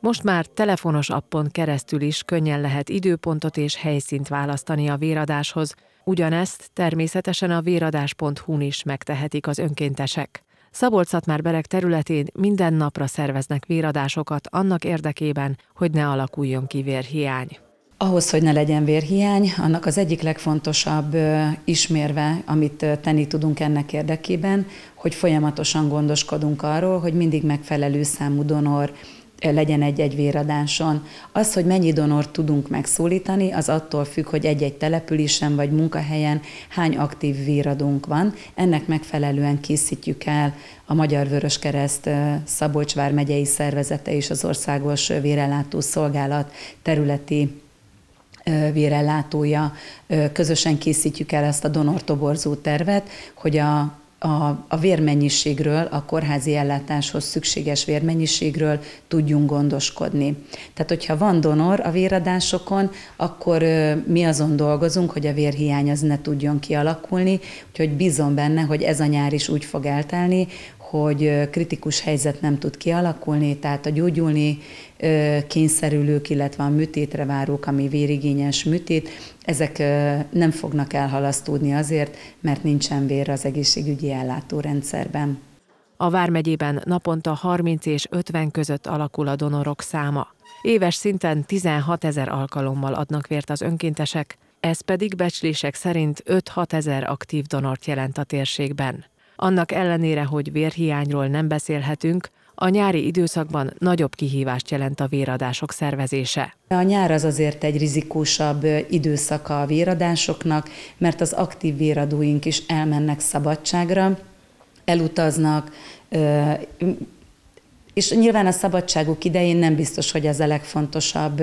Most már telefonos appon keresztül is könnyen lehet időpontot és helyszínt választani a véradáshoz, ugyanezt természetesen a véradás.hu-n is megtehetik az önkéntesek. szabolcs már Berek területén minden napra szerveznek véradásokat annak érdekében, hogy ne alakuljon ki vérhiány. Ahhoz, hogy ne legyen vérhiány, annak az egyik legfontosabb ismérve, amit tenni tudunk ennek érdekében, hogy folyamatosan gondoskodunk arról, hogy mindig megfelelő számú donor legyen egy-egy véradáson. Az, hogy mennyi donort tudunk megszólítani, az attól függ, hogy egy-egy településen vagy munkahelyen hány aktív véradónk van. Ennek megfelelően készítjük el a Magyar Vöröskereszt Szabolcsvár megyei szervezete és az Országos Vérellátó Szolgálat területi vérellátója, közösen készítjük el ezt a donortoborzó tervet, hogy a a, a vérmennyiségről, a kórházi ellátáshoz szükséges vérmennyiségről tudjunk gondoskodni. Tehát, hogyha van donor a véradásokon, akkor ö, mi azon dolgozunk, hogy a vérhiány az ne tudjon kialakulni, úgyhogy bízom benne, hogy ez a nyár is úgy fog eltelni, hogy kritikus helyzet nem tud kialakulni, tehát a gyógyulni kényszerülők, illetve a műtétre várók, ami vérigényes műtét, ezek nem fognak elhalasztódni azért, mert nincsen vér az egészségügyi ellátórendszerben. A Vármegyében naponta 30 és 50 között alakul a donorok száma. Éves szinten 16 ezer alkalommal adnak vért az önkéntesek, ez pedig becslések szerint 5-6 ezer aktív donort jelent a térségben. Annak ellenére, hogy vérhiányról nem beszélhetünk, a nyári időszakban nagyobb kihívást jelent a véradások szervezése. A nyár az azért egy rizikósabb időszaka a véradásoknak, mert az aktív véradóink is elmennek szabadságra, elutaznak, és nyilván a szabadságuk idején nem biztos, hogy ez a legfontosabb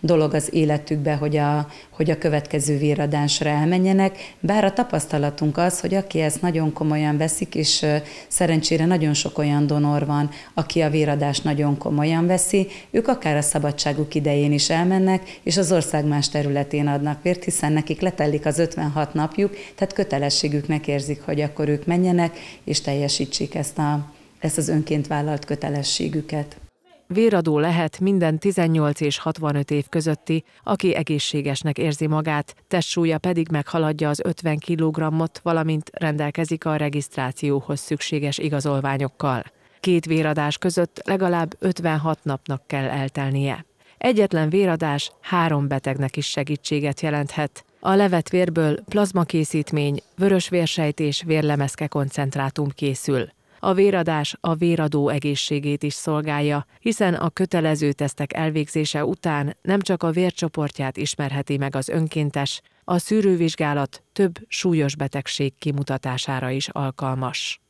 dolog az életükbe, hogy a, hogy a következő véradásra elmenjenek, bár a tapasztalatunk az, hogy aki ezt nagyon komolyan veszik, és szerencsére nagyon sok olyan donor van, aki a véradást nagyon komolyan veszi, ők akár a szabadságuk idején is elmennek, és az ország más területén adnak vért, hiszen nekik letellik az 56 napjuk, tehát kötelességüknek érzik, hogy akkor ők menjenek, és teljesítsék ezt a ezt az önként vállalt kötelességüket. Véradó lehet minden 18 és 65 év közötti, aki egészségesnek érzi magát, testsúlya pedig meghaladja az 50 kg-ot, valamint rendelkezik a regisztrációhoz szükséges igazolványokkal. Két véradás között legalább 56 napnak kell eltelnie. Egyetlen véradás három betegnek is segítséget jelenthet. A levet vérből plazmakészítmény, vörösvérsejt és vérlemezke koncentrátum készül. A véradás a véradó egészségét is szolgálja, hiszen a kötelező tesztek elvégzése után nem csak a vércsoportját ismerheti meg az önkéntes, a szűrővizsgálat több súlyos betegség kimutatására is alkalmas.